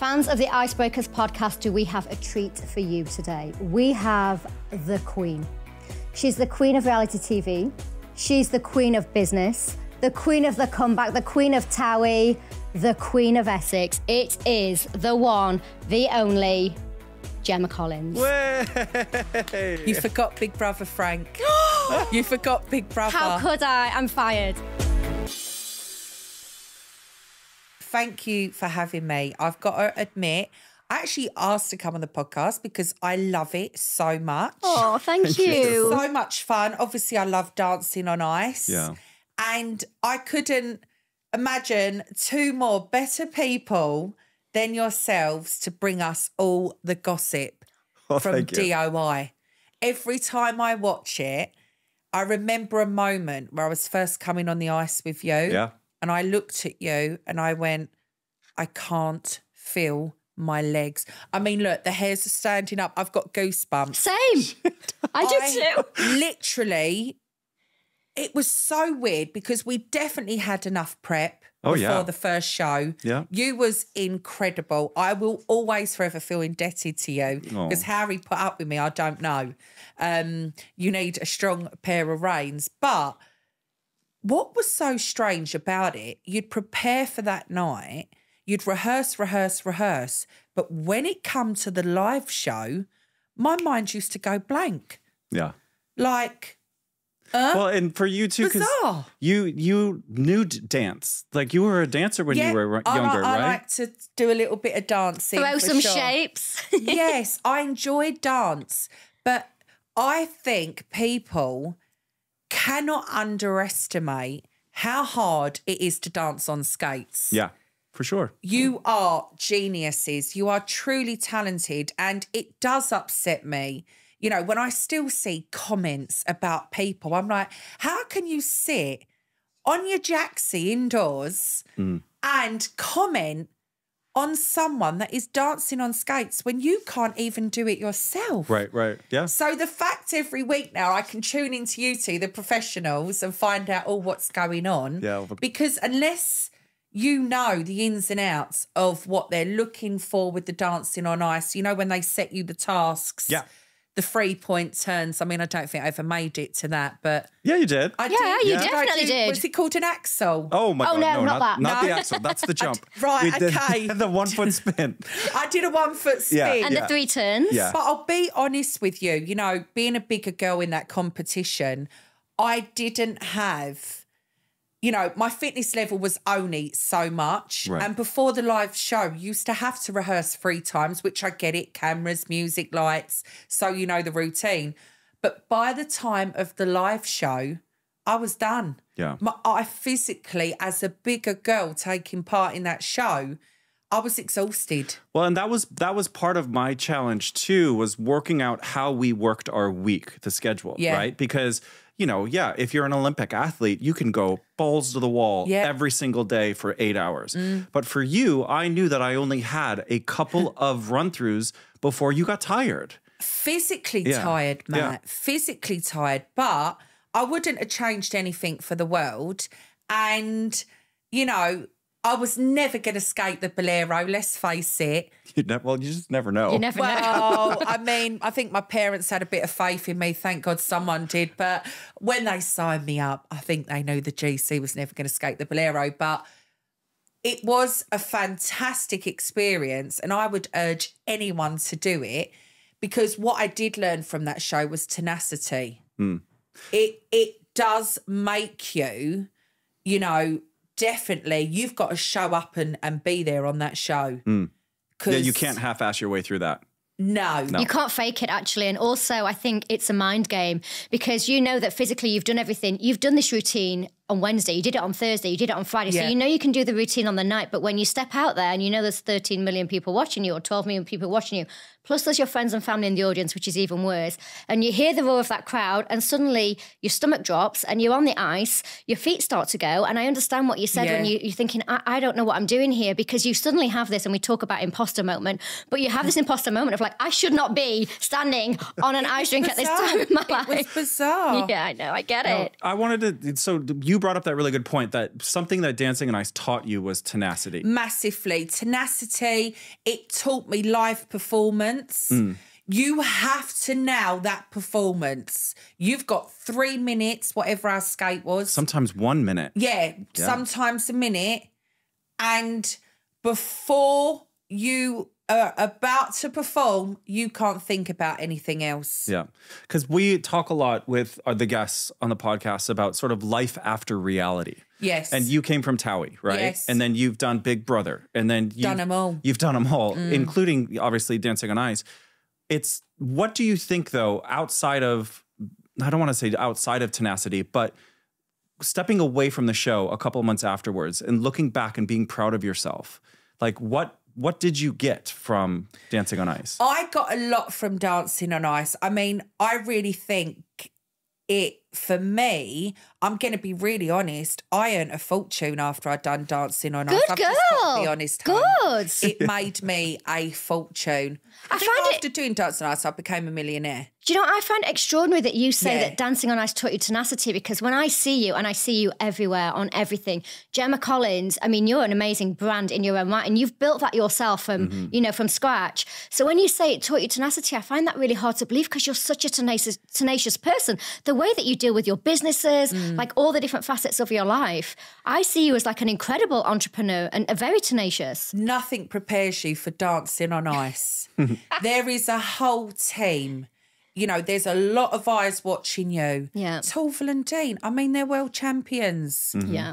Fans of the Icebreakers podcast, do we have a treat for you today? We have the Queen. She's the Queen of reality TV, she's the Queen of business, the Queen of the comeback, the Queen of Towie, the Queen of Essex. It is the one, the only. Gemma Collins. Way. You forgot Big Brother Frank. you forgot Big Brother. How could I? I'm fired thank you for having me. I've got to admit, I actually asked to come on the podcast because I love it so much. Oh, thank, thank you. you. so much fun. Obviously, I love dancing on ice. Yeah. And I couldn't imagine two more better people than yourselves to bring us all the gossip oh, from DOI. Every time I watch it, I remember a moment where I was first coming on the ice with you. Yeah. And I looked at you and I went, I can't feel my legs. I mean, look, the hairs are standing up. I've got goosebumps. Same. I did too. Literally, it was so weird because we definitely had enough prep oh, before yeah. the first show. Yeah. You was incredible. I will always forever feel indebted to you because Harry put up with me, I don't know. Um, you need a strong pair of reins. But – what was so strange about it, you'd prepare for that night, you'd rehearse, rehearse, rehearse. But when it come to the live show, my mind used to go blank. Yeah. Like, uh, well, and for you too, because you you knew dance. Like you were a dancer when yeah, you were younger, I, I right? I like to do a little bit of dancing. Throw some sure. shapes. yes, I enjoy dance, but I think people cannot underestimate how hard it is to dance on skates. Yeah, for sure. You are geniuses. You are truly talented. And it does upset me. You know, when I still see comments about people, I'm like, how can you sit on your jacksie indoors mm. and comment on someone that is dancing on skates when you can't even do it yourself. Right, right. Yeah. So the fact every week now I can tune into you two, the professionals, and find out all oh, what's going on. Yeah. Because unless you know the ins and outs of what they're looking for with the dancing on ice, you know, when they set you the tasks. Yeah the three point turns. I mean, I don't think I ever made it to that, but yeah, you did. I yeah, did. you yeah. definitely did. Was it called an axle? Oh my oh, god! Oh no, no, not, that. Not no. the axle. That's the jump. right. We okay. the one foot spin. I did a one foot spin yeah, and yeah. the three turns. Yeah. But I'll be honest with you. You know, being a bigger girl in that competition, I didn't have you know, my fitness level was only so much. Right. And before the live show, used to have to rehearse three times, which I get it cameras, music, lights. So, you know, the routine. But by the time of the live show, I was done. Yeah. My, I physically, as a bigger girl taking part in that show, I was exhausted. Well, and that was that was part of my challenge too was working out how we worked our week, the schedule, yeah. right? Because you know, yeah, if you're an Olympic athlete, you can go balls to the wall yep. every single day for eight hours. Mm. But for you, I knew that I only had a couple of run throughs before you got tired. Physically yeah. tired, Matt. Yeah. Physically tired. But I wouldn't have changed anything for the world. And, you know, I was never going to skate the Bolero, let's face it. You never, well, you just never know. You never well, know. I mean, I think my parents had a bit of faith in me. Thank God someone did. But when they signed me up, I think they knew the GC was never going to skate the Bolero. But it was a fantastic experience. And I would urge anyone to do it because what I did learn from that show was tenacity. Mm. It, it does make you, you know, definitely you've got to show up and, and be there on that show. Mm. Yeah, you can't half ass your way through that. No. no. You can't fake it, actually. And also, I think it's a mind game because you know that physically you've done everything. You've done this routine on Wednesday, you did it on Thursday, you did it on Friday. Yeah. So you know you can do the routine on the night. But when you step out there and you know there's 13 million people watching you or 12 million people watching you, Plus, there's your friends and family in the audience, which is even worse. And you hear the roar of that crowd, and suddenly your stomach drops and you're on the ice, your feet start to go. And I understand what you said yeah. when you, are thinking, I, I don't know what I'm doing here, because you suddenly have this, and we talk about imposter moment, but you have this imposter moment of like, I should not be standing on an ice drink bizarre. at this time in my life. It was bizarre. Yeah, I know. I get it. I wanted to. So you brought up that really good point that something that dancing and ice taught you was tenacity. Massively tenacity. It taught me live performance performance. Mm. You have to nail that performance. You've got three minutes, whatever our skate was. Sometimes one minute. yeah. yeah. sometimes a minute. And before you are about to perform, you can't think about anything else. Yeah. Because we talk a lot with uh, the guests on the podcast about sort of life after reality. Yes. And you came from Towie, right? Yes. And then you've done Big Brother. And then you've done them all. You've done them all, mm. including obviously Dancing on Ice. It's what do you think, though, outside of, I don't want to say outside of tenacity, but stepping away from the show a couple months afterwards and looking back and being proud of yourself? Like, what what did you get from Dancing on Ice? I got a lot from Dancing on Ice. I mean, I really think it for me, I'm going to be really honest. I earned a fortune after I'd done dancing on Good Ice. I've girl. to be honest. Good. It made me a fortune. I, I find after it... doing dancing on ice, I became a millionaire. Do you know? I find extraordinary that you say yeah. that dancing on ice taught you tenacity because when I see you and I see you everywhere on everything, Gemma Collins. I mean, you're an amazing brand in your own right, and you've built that yourself from mm -hmm. you know from scratch. So when you say it taught you tenacity, I find that really hard to believe because you're such a tenacious tenacious person. The way that you deal with your businesses, mm. like all the different facets of your life. I see you as like an incredible entrepreneur and a very tenacious. Nothing prepares you for dancing on ice. there is a whole team. You know, there's a lot of eyes watching you. Yeah. Torval and Dean, I mean, they're world champions. Mm -hmm. Yeah.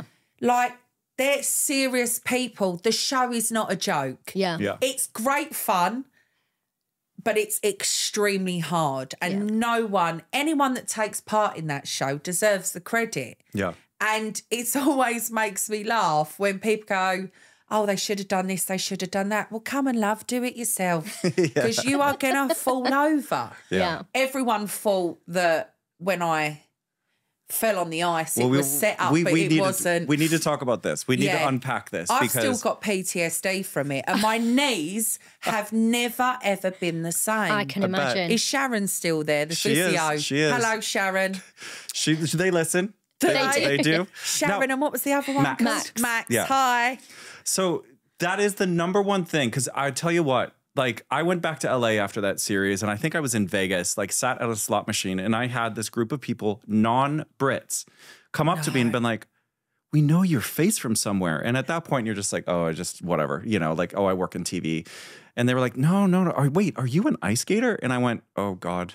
Like, they're serious people. The show is not a joke. Yeah. yeah. It's great fun but it's extremely hard. And yeah. no one, anyone that takes part in that show deserves the credit. Yeah. And it always makes me laugh when people go, oh, they should have done this, they should have done that. Well, come and love, do it yourself because yeah. you are going to fall over. Yeah. yeah. Everyone thought that when I fell on the ice. Well, it we, was set up, we, we but it wasn't. We need to talk about this. We need yeah. to unpack this. I've because... still got PTSD from it, and my knees have never ever been the same. I can I imagine. Bet. Is Sharon still there? The she physio. Is, she is. Hello, Sharon. she. They listen. They, they, do. they do. Sharon now, and what was the other one? Max. Max. Max. Yeah. Hi. So that is the number one thing because I tell you what, like I went back to LA after that series and I think I was in Vegas, like sat at a slot machine and I had this group of people, non-Brits, come up no. to me and been like, "We know your face from somewhere." And at that point you're just like, "Oh, I just whatever." You know, like, "Oh, I work in TV." And they were like, "No, no, no. Are, wait, are you an ice skater?" And I went, "Oh god."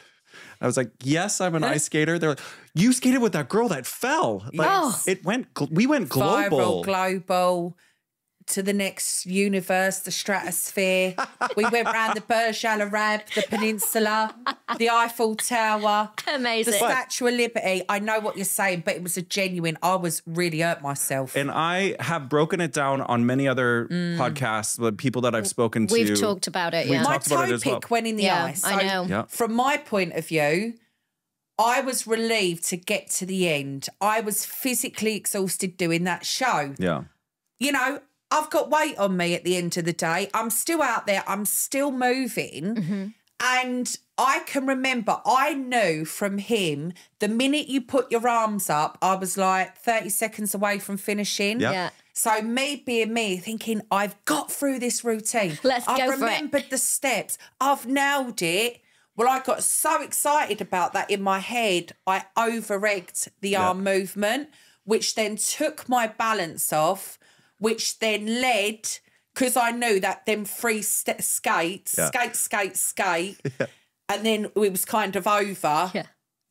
I was like, "Yes, I'm an ice skater." They're like, "You skated with that girl that fell." Like yes. it went we went global. Viral, global to the next universe, the stratosphere. we went around the Burj Al Arab, the peninsula, the Eiffel Tower, amazing, the Statue of Liberty. I know what you're saying, but it was a genuine. I was really hurt myself, and I have broken it down on many other mm. podcasts. But people that I've spoken to, we've talked about it. Yeah. my toe pick well. went in the yeah, So I know. From my point of view. I was relieved to get to the end. I was physically exhausted doing that show. Yeah. You know, I've got weight on me at the end of the day. I'm still out there, I'm still moving. Mm-hmm. And I can remember, I knew from him the minute you put your arms up, I was like 30 seconds away from finishing. Yep. Yeah. So me being me, thinking I've got through this routine. Let's I've go remembered the steps. I've nailed it. Well, I got so excited about that in my head, I over egged the yep. arm movement, which then took my balance off which then led because I knew that them free st- skates, yeah. skate, skate, skate, yeah. and then it was kind of over. Yeah.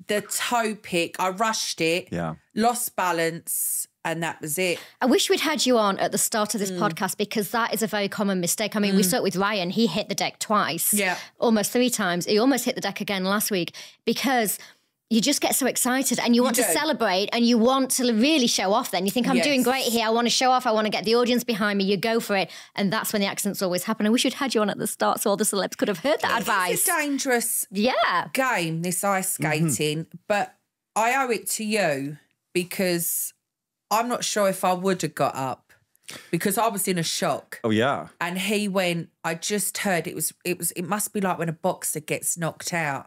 The toe pick, I rushed it, yeah. lost balance, and that was it. I wish we'd had you on at the start of this mm. podcast because that is a very common mistake. I mean, mm. we saw it with Ryan. He hit the deck twice, yeah, almost three times. He almost hit the deck again last week because – you just get so excited and you want you to celebrate and you want to really show off then you think i'm yes. doing great here i want to show off i want to get the audience behind me you go for it and that's when the accidents always happen I wish you'd had you on at the start so all the celebs could have heard that it advice it's a dangerous yeah game this ice mm-hmm. skating mm -hmm. but i owe it to you because i'm not sure if i would have got up because I was in a shock. Oh yeah. And he went, I just heard it was it was it must be like when a boxer gets knocked out.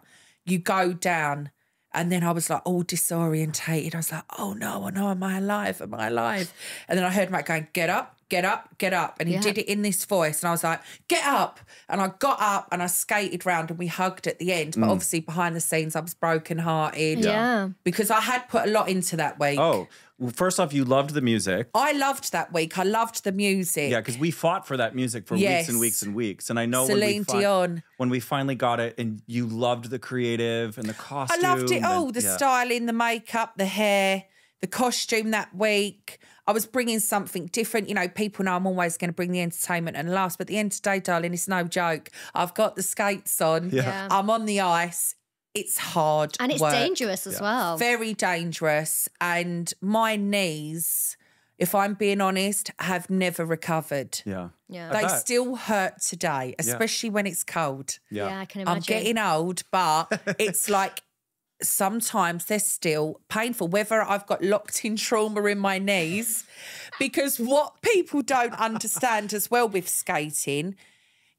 You go down and then I was like all disorientated. I was like, oh no, oh no, am I alive? Am I alive? And then I heard Matt going, get up, get up, get up. And he yeah. did it in this voice. And I was like, get up. And I got up and I skated round and we hugged at the end. But mm. obviously, behind the scenes, I was brokenhearted. Yeah. Because I had put a lot into that week. Oh, First off, you loved the music. I loved that week. I loved the music. Yeah, because we fought for that music for yes. weeks and weeks and weeks. And I know Celine when we Dion. when we finally got it, and you loved the creative and the costume. I loved it. Oh, the yeah. styling, the makeup, the hair, the costume that week. I was bringing something different. You know, people know I'm always going to bring the entertainment and laughs, but at the end of the day, darling, it's no joke. I've got the skates on. Yeah. I'm on the ice it's hard and it's work. dangerous as yeah. well very dangerous and my knees if i'm being honest have never recovered yeah yeah they still hurt today especially yeah. when it's cold yeah. yeah i can imagine i'm getting old but it's like sometimes they're still painful, whether I've got locked in trauma in my knees. Because what people don't understand as well with skating,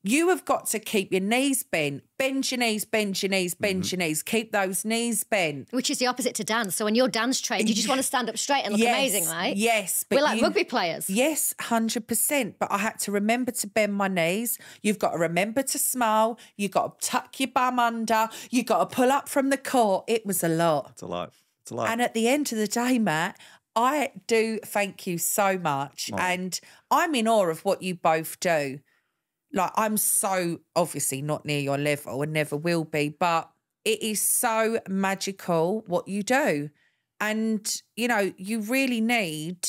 you have got to keep your knees bent, bend your knees, bend your knees, bend mm-hmm. your knees, keep those knees bent. Which is the opposite to dance. So when you're dance trained, you just want to stand up straight and look yes, amazing, right? Yes. We're like you, rugby players. Yes, 100%. But I had to remember to bend my knees. You've got to remember to smile. You've got to tuck your bum under. You've got to pull up from the core. It was a lot. It's a lot. It's a lot. And at the end of the day, Matt, I do thank you so much. Oh. And I'm in awe of what you both do like I'm so obviously not near your level and never will be, but it is so magical what you do. And, you know, you really need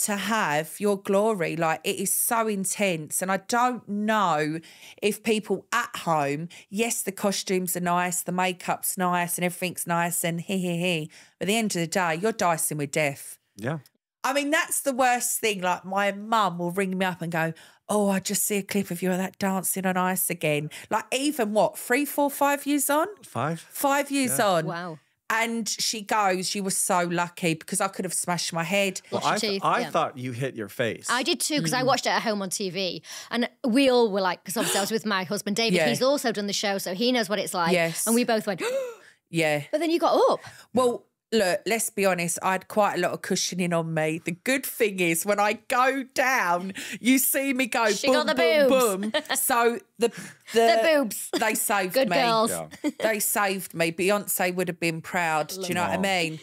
to have your glory. Like it is so intense. And I don't know if people at home, yes, the costumes are nice, the makeup's nice, and everything's nice, and he he he. But at the end of the day, you're dicing with death. Yeah. I mean, that's the worst thing. Like, my mum will ring me up and go, Oh, I just see a clip of you at that dancing on ice again. Like, even what, three, four, five years on? Five. Five years yeah. on. Wow. And she goes, You were so lucky because I could have smashed my head. Well, I, th I yeah. thought you hit your face. I did too because mm. I watched it at home on TV. And we all were like, Because obviously I was with my husband, David. Yeah. He's also done the show, so he knows what it's like. Yes. And we both went, Yeah. But then you got up. Well, look, let's be honest, I had quite a lot of cushioning on me. The good thing is when I go down, you see me go she boom, boom, boom. so the, the, the boobs. They saved good me. Girls. Yeah. They saved me. Beyonce would have been proud. Do you know what I mean?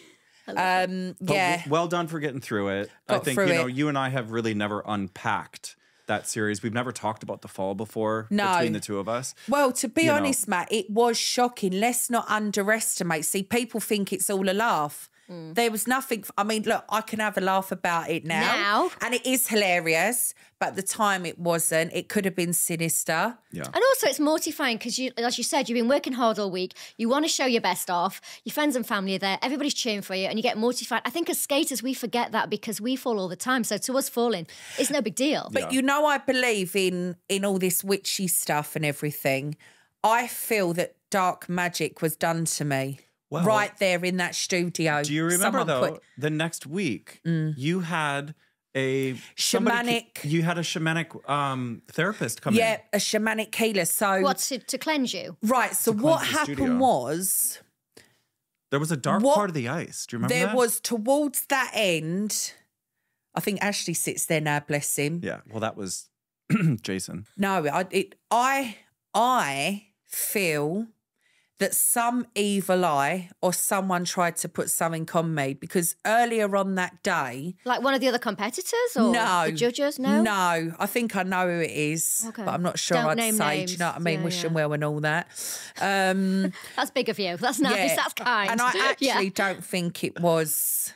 um, yeah. well done for getting through it. Got I think you know it. you and I have really never unpacked that series. We've never talked about The Fall before no. between the two of us. Well, to be you honest, know. Matt, it was shocking. Let's not underestimate. See, people think it's all a laugh. Mm. There was nothing. I mean, look, I can have a laugh about it now. Now. And it is hilarious, but at the time it wasn't. It could have been sinister. Yeah. And also, it's mortifying because, you, as you said, you've been working hard all week. You want to show your best off. Your friends and family are there. Everybody's cheering for you, and you get mortified. I think as skaters, we forget that because we fall all the time. So to us falling, is no big deal. But yeah. you know, I believe in in all this witchy stuff and everything. I feel that dark magic was done to me. Well, right there in that studio. Do you remember though? Put, the next week, mm, you had a shamanic. Somebody, you had a shamanic um, therapist come yeah, in. a shamanic healer. So what's it to cleanse you? Right. So what happened studio. was there was a dark what, part of the ice. Do you remember? There that? was towards that end. I think Ashley sits there now. Bless him. Yeah. Well, that was Jason. No, I it, I I feel that some evil eye or someone tried to put something on me because earlier on that day, like one of the other competitors or no, the judges, no, no, I think I know who it is, okay. but I'm not sure. Don't I'd say, names. do you know what I mean? Yeah, Wish yeah. them well and all that. Um, that's big of you. That's nice. Yeah. That's kind. And I actually yeah. don't think it was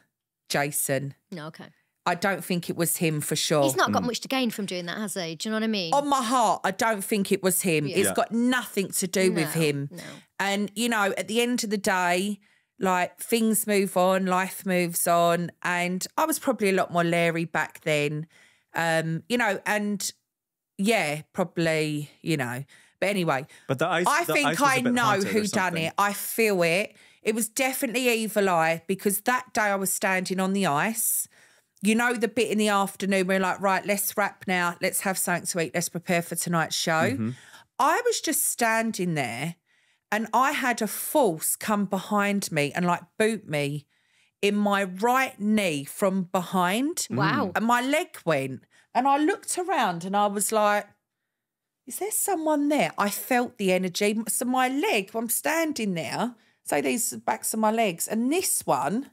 Jason. No, okay. I don't think it was him for sure. He's not got mm. much to gain from doing that, has he? Do you know what I mean? On my heart, I don't think it was him. Yeah. It's yeah. got nothing to do no, with him. No. And, you know, at the end of the day, like things move on, life moves on. And I was probably a lot more leery back then. Um, you know, and yeah, probably, you know. But anyway, but the ice, I the think I know who done it. I feel it. It was definitely Evil Eye because that day I was standing on the ice you know the bit in the afternoon we're like, right, let's wrap now, let's have something to eat, let's prepare for tonight's show. Mm-hmm. I was just standing there and I had a force come behind me and like boot me in my right knee from behind. Mm. Wow. And my leg went. And I looked around and I was like, is there someone there? I felt the energy. So my leg, I'm standing there. So these backs of my legs. And this one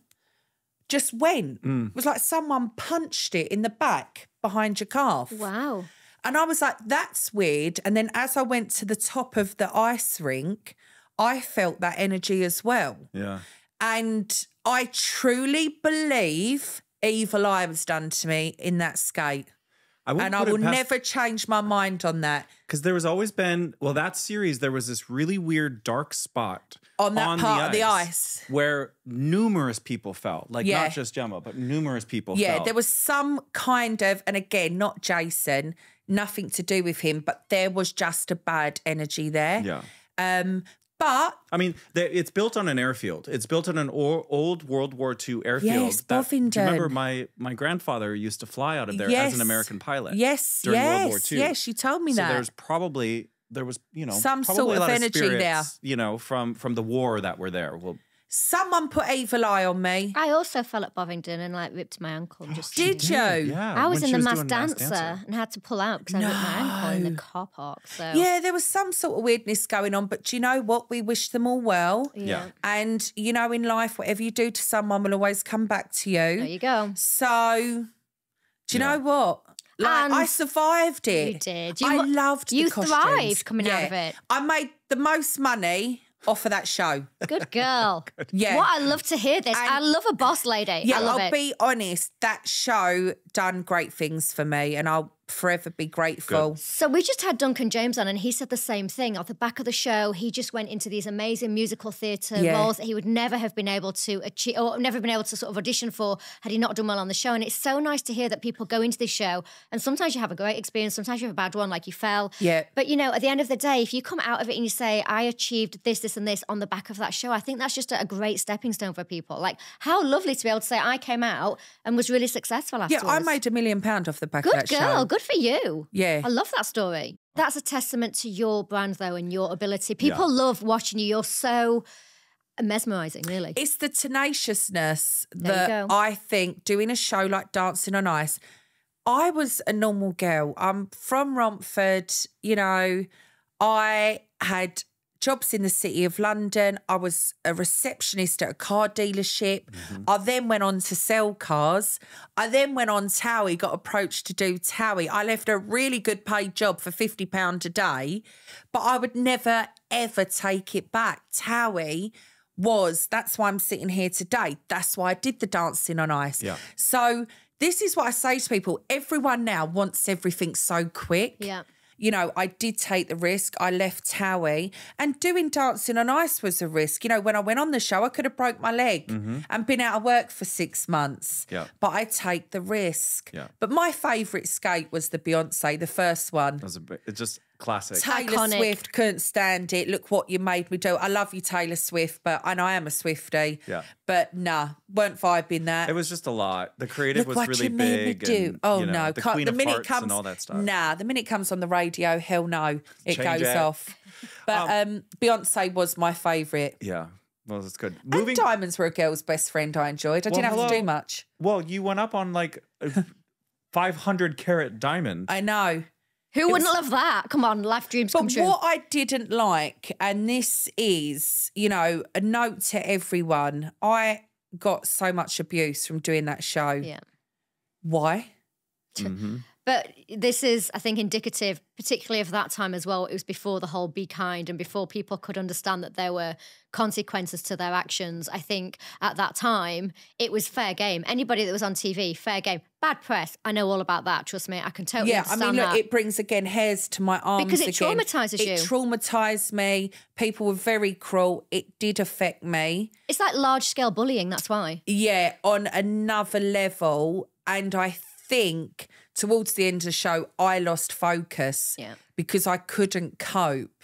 just went. Mm. It was like someone punched it in the back behind your calf. Wow. And I was like, that's weird. And then as I went to the top of the ice rink, I felt that energy as well. Yeah. And I truly believe evil eye was done to me in that skate. I and I will past... never change my mind on that. Because there was always been, well, that series, there was this really weird dark spot on that on part the of the ice where numerous people fell like yeah. not just Gemma but numerous people yeah fell. there was some kind of and again not Jason nothing to do with him but there was just a bad energy there yeah um but I mean, it's built on an airfield. It's built on an old World War II airfield. Yes, that, Do you remember my my grandfather used to fly out of there yes. as an American pilot? Yes, during yes, World War II. Yes, you told me so that. There's probably there was you know some sort of energy of spirits, there. You know from from the war that were there. Well, Someone put evil eye on me. I also fell at Bovington and like ripped my ankle. And oh, just oh, did you? Yeah. I was in the was mass, dancer mass, dancer and had to pull out because no. I ripped my ankle in the car park. So yeah, there was some sort of weirdness going on, but you know what? We wish them all well. Yeah. And you know, in life, whatever you do to someone will always come back to you. There you go. So, do you yeah. know what? Like and I survived it. You did. You, I loved. You thrived coming yeah. out of it. I made the most money off of that show. Good girl. Good. Yeah. What I love to hear this. And I love a boss lady. Yeah, I will be honest. That show done great things for me, and I'll forever be grateful. Good. So we just had Duncan James on, and he said the same thing. off the back of the show, he just went into these amazing musical theatre yeah. roles that he would never have been able to achieve or never been able to sort of audition for had he not done well on the show. And it's so nice to hear that people go into this show, and sometimes you have a great experience, sometimes you have a bad one, like you fell. Yeah. But you know, at the end of the day, if you come out of it and you say, "I achieved this, this, and this" on the back of that show, I think that's just a great stepping stone for people. Like, how lovely to be able to say, "I came out and was really successful." Afterwards. Yeah, I made a million pound off the back good of that girl, show. Good Good for you. Yeah. I love that story. That's a testament to your brand, though, and your ability. People yeah. love watching you. You're so mesmerizing, really. It's the tenaciousness there that I think doing a show like Dancing on Ice. I was a normal girl. I'm from Romford, you know. I had jobs in the City of London. I was a receptionist at a car dealership. Mm -hmm. I then went on to sell cars. I then went on TOWIE, got approached to do TOWIE. I left a really good paid job for £50 a day, but I would never, ever take it back. TOWIE was, that's why I'm sitting here today. That's why I did the dancing on ice. Yeah. So this is what I say to people everyone now wants everything so quick. Yeah you know, I did take the risk. I left Towie and doing dancing on ice was a risk. You know, when I went on the show, I could have broke my leg mm -hmm. and been out of work for six months. Yeah. But I take the risk. Yeah. But my favourite skate was the Beyonce, the first one. It, was a bit, it just Classic. Taylor Iconic. Swift couldn't stand it. Look what you made me do. I love you, Taylor Swift, but and I am a Swifty. Yeah. But nah, weren't vibing that. It was just a lot. The creative Look was what really you made Me do. And, oh you know, no, the, Queen the minute comes and all that stuff. Nah, the minute comes on the radio, hell no, it Change goes it. off. But um, um, Beyonce was my favorite. Yeah. Well, that's good. Moving, and diamonds were a girl's best friend. I enjoyed. I well, didn't have hello. to do much. Well, you went up on like. 500 carat diamond. I know. Who wouldn't was, love that? Come on, life dreams come true. What I didn't like, and this is, you know, a note to everyone. I got so much abuse from doing that show. Yeah. Why? Mm -hmm. But this is, I think, indicative, particularly of that time as well. It was before the whole be kind and before people could understand that there were consequences to their actions. I think at that time, it was fair game. Anybody that was on TV, fair game. Bad press. I know all about that. Trust me. I can totally yeah, I mean, look, it brings again hairs to my arms. Because it again. traumatizes it you. It traumatized me. People were very cruel. It did affect me. It's like large scale bullying. That's why. Yeah, on another level. And I think towards the end of the show, I lost focus yeah. because I couldn't cope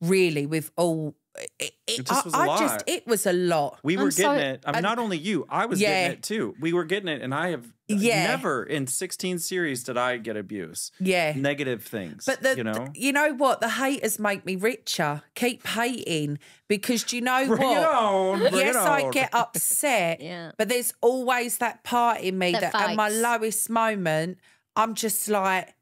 really with all it, it, it just was I, a lot. Just, it was a lot. We were I'm getting so, it. I'm not only you. I was yeah. getting it too. We were getting it, and I have uh, yeah. never in 16 series did I get abuse. Yeah, negative things. But the, you know, the, you know what? The haters make me richer. Keep hating because do you know Bring what? On, yes, I get upset. yeah. but there's always that part in me that, that at my lowest moment, I'm just like,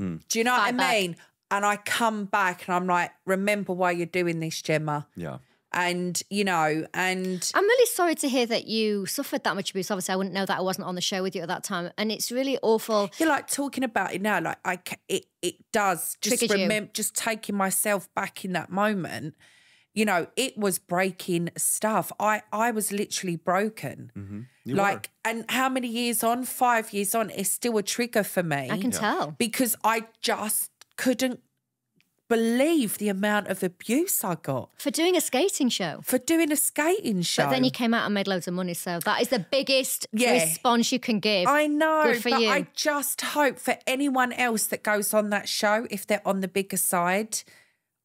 mm. do you know Fight what I back. mean? And I come back and I'm like, remember why you're doing this, Gemma. Yeah. And, you know, and. I'm really sorry to hear that you suffered that much abuse. Obviously, I wouldn't know that I wasn't on the show with you at that time. And it's really awful. You're like talking about it now, like, I, it, it does. Just remember, just taking myself back in that moment you know it was breaking stuff i i was literally broken mm-hmm. like were. and how many years on five years on it's still a trigger for me i can yeah. tell because i just couldn't believe the amount of abuse I got for doing a skating show. For doing a skating show. But then you came out and made loads of money, so that is the biggest yeah. response you can give. I know, Good for but you. I just hope for anyone else that goes on that show, if they're on the bigger side.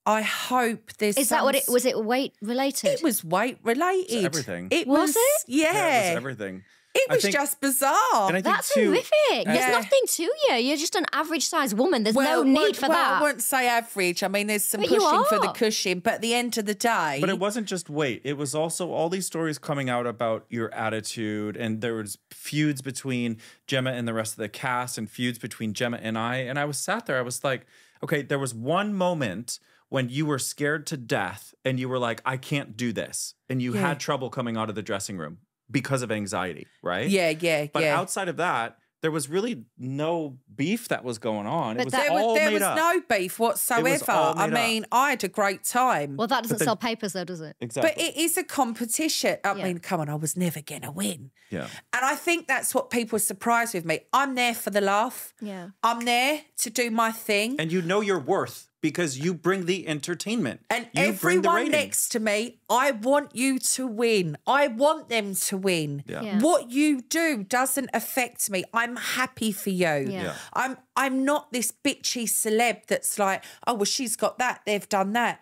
I hope there's. Is some... that what it was? It weight related. It was weight related. It's everything. It was, was it. Yeah. yeah it was everything. It was think, just bizarre. That's too, horrific. Uh, there's yeah. nothing to you. You're just an average sized woman. There's well, no need for well, that. I wouldn't say average. I mean, there's some but pushing for the cushion, but at the end of the day. But it wasn't just weight, it was also all these stories coming out about your attitude. And there was feuds between Gemma and the rest of the cast, and feuds between Gemma and I. And I was sat there, I was like, okay, there was one moment when you were scared to death and you were like, I can't do this. And you yeah. had trouble coming out of the dressing room because of anxiety, right? Yeah, yeah, but yeah. outside of that, there was really no beef that was going on. But it was there all was, there made was up. no beef whatsoever. I mean, up. I had a great time. Well, that doesn't then, sell papers, though, does it? Exactly. But it is a competition. I yeah. mean, come on, I was never going to win. Yeah. And I think that's what people are surprised with me. I'm there for the laugh. Yeah. I'm there to do my thing. And you know your worth because you bring the entertainment. And you everyone next to me, I want you to win. I want them to win. Yeah. Yeah. What you do doesn't affect me. I'm happy for you. Yeah. I'm I'm not this bitchy celeb that's like, oh well, she's got that, they've done that.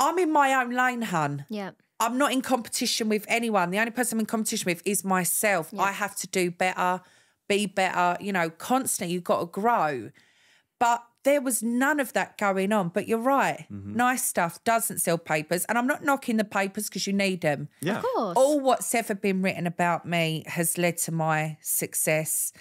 I'm in my own lane, hun. Yeah. I'm not in competition with anyone. The only person I'm in competition with is myself. I have to do better, be better, you know, constantly you've got to grow. But there was none of that going on. But you're right. Mm -hmm. Nice stuff doesn't sell papers. And I'm not knocking the papers because you need them. Yeah. Of course. All what's ever been written about me has led to my success.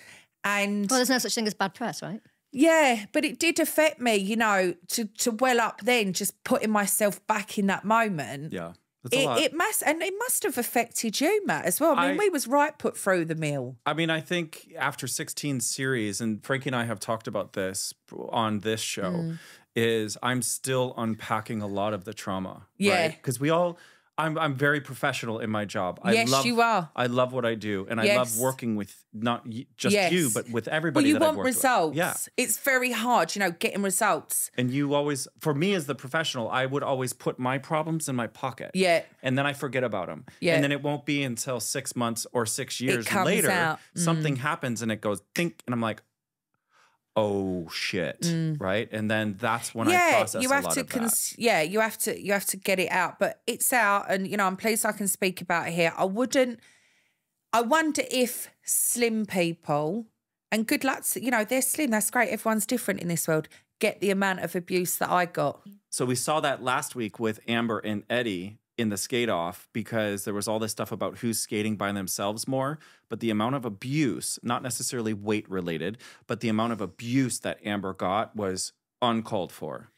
And well, there's no such thing as bad press, right? Yeah, but it did affect me, you know, to to well up then just putting myself back in that moment. Yeah. It, it, must and it must have affected you, Matt, as well. I mean, I, we was right put through the mill. I mean, I think after 16 series, and Frankie and I have talked about this on this show, mm. is I'm still unpacking a lot of the trauma. Yeah. Because right? we all I'm I'm very professional in my job. I yes, love, you are. I love what I do, and yes. I love working with not just yes. you, but with everybody. Well, you want results. Yeah, it's very hard, you know, getting results. And you always, for me as the professional, I would always put my problems in my pocket. Yeah, and then I forget about them. Yeah, and then it won't be until six months or six years later mm. something happens, and it goes think, and I'm like, oh shit mm. right and then that's when yeah, i process you have to cons- yeah you have to you have to get it out but it's out and you know i'm pleased i can speak about it here i wouldn't i wonder if slim people and good luck to, you know they're slim that's great everyone's different in this world get the amount of abuse that i got so we saw that last week with amber and eddie in the skate off because there was all this stuff about who's skating by themselves more, but the amount of abuse, not necessarily weight related, but the amount of abuse that Amber got was uncalled for.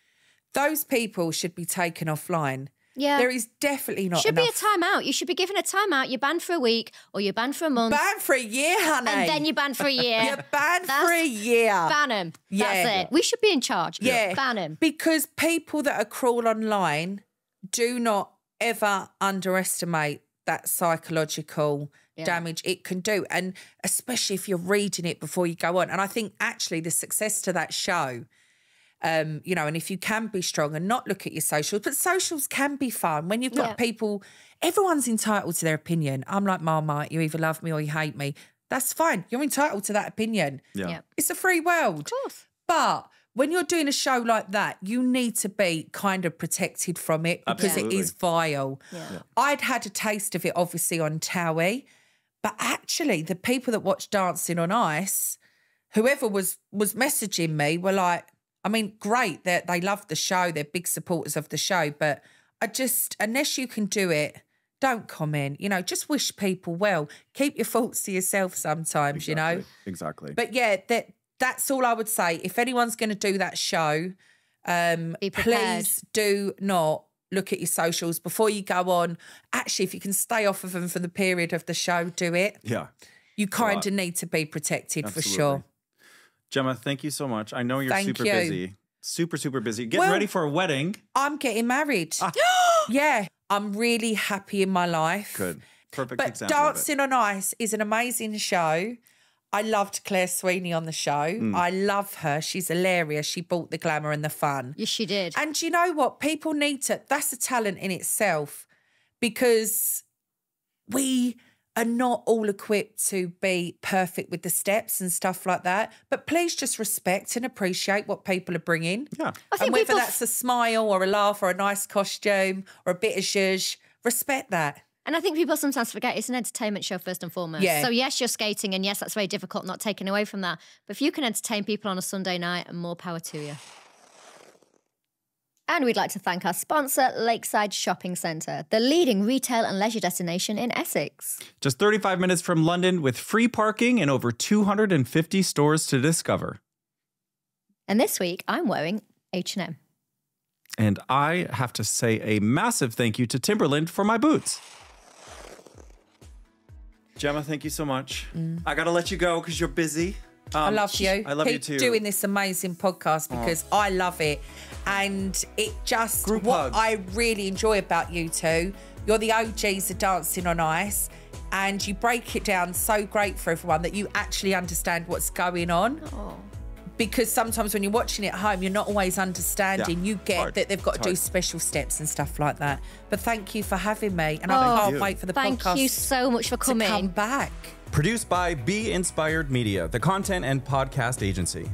Those people should be taken offline. Yeah. There is definitely not. Should enough. be a timeout. You should be given a timeout. You're banned for a week or you're banned for a month. Banned for a year, honey. And then you're banned for a year. you're banned That's, for a year. Ban them. Yeah. That's it. We should be in charge. Yeah. Ban them. Because people that are cruel online do not ever underestimate that psychological yeah. damage it can do. And especially if you're reading it before you go on. And I think actually the success to that show, um, you know, and if you can be strong and not look at your socials, but socials can be fun when you've got yeah. people, everyone's entitled to their opinion. I'm like Marmite, you either love me or you hate me. That's fine. You're entitled to that opinion. Yeah. yeah. It's a free world. Of course. But when you're doing a show like that, you need to be kind of protected from it because Absolutely. it is vile. Yeah. Yeah. I'd had a taste of it, obviously, on Towie, but actually, the people that watched Dancing on Ice, whoever was was messaging me, were like, I mean, great that they love the show, they're big supporters of the show, but I just unless you can do it, don't comment. You know, just wish people well. Keep your faults to yourself sometimes. Exactly. You know, exactly. But yeah, that that's all I would say. If anyone's going to do that show, um, please do not look at your socials before you go on. Actually, if you can stay off of them for the period of the show, do it. Yeah. You kind of need to be protected Absolutely. for sure. Gemma, thank you so much. I know you're thank super you. busy. Super, super busy. Getting well, ready for a wedding. I'm getting married. Ah. yeah. I'm really happy in my life. Good. Perfect but Dancing on Ice is an amazing show. I loved Claire Sweeney on the show. Mm. I love her. She's hilarious. She brought the glamour and the fun. Yes, she did. And you know what? People need to, that's a talent in itself because we are not all equipped to be perfect with the steps and stuff like that. But please just respect and appreciate what people are bringing. Yeah. I think and whether that's a smile or a laugh or a nice costume or a bit of zhuzh, respect that. And I think people sometimes forget it's an entertainment show first and foremost. Yeah. So yes, you're skating, and yes, that's very difficult, not taken away from that. But if you can entertain people on a Sunday night, and more power to you. And we'd like to thank our sponsor, Lakeside Shopping Centre, the leading retail and leisure destination in Essex. Just 35 minutes from London with free parking and over 250 stores to discover. And this week I'm wearing H&M. And I have to say a massive thank you to Timberland for my boots. Gemma, thank you so much. Mm. I gotta let you go because you're busy. Um, I love you. I love Keep you too. Doing this amazing podcast oh. because I love it, and it just Group what hug. I really enjoy about you two. You're the OGs of dancing on ice, and you break it down so great for everyone that you actually understand what's going on. Oh because sometimes when you're watching it at home, you're not always understanding. Yeah. You get Hard. that they've got to Hard. do special steps and stuff like that. But thank you for having me, and oh, I can't wait for the thank podcast. Thank you so much for coming. come back. Produced by Be Inspired Media, the content and podcast agency.